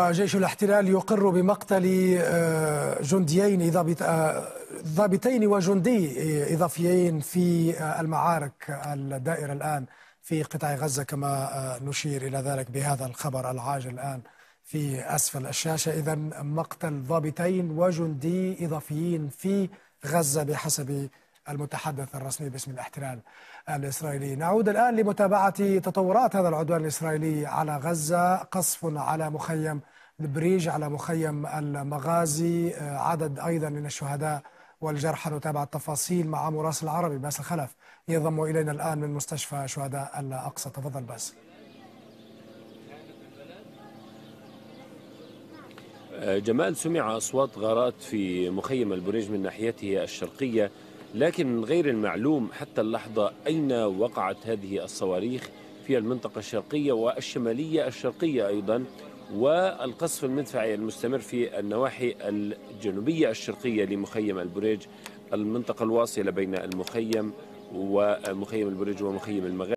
جيش الاحتلال يقر بمقتل آه، جنديين آه، ضابطين وجندي إضافيين في آه، المعارك الدائرة الآن في قطاع غزة كما نشير إلى ذلك بهذا الخبر العاجل الآن في أسفل الشاشة إذا مقتل ضابطين وجندي إضافيين في غزة بحسب المتحدث الرسمي باسم الاحتلال الإسرائيلي نعود الآن لمتابعة تطورات هذا العدوان الإسرائيلي على غزة قصف على مخيم البريج على مخيم المغازي آه، عدد أيضا من الشهداء والجرحى نتابع التفاصيل مع مراسل العربي باسل خلف ينضم إلينا الآن من مستشفى شهداء الأقصى تفضل باسل. آه، جمال سمع أصوات غارات في مخيم البريج من ناحيته الشرقية لكن من غير المعلوم حتى اللحظة أين وقعت هذه الصواريخ في المنطقة الشرقية والشمالية الشرقية أيضا والقصف المدفعي المستمر في النواحي الجنوبية الشرقية لمخيم البريج المنطقة الواصلة بين المخيم ومخيم البريج ومخيم المغرب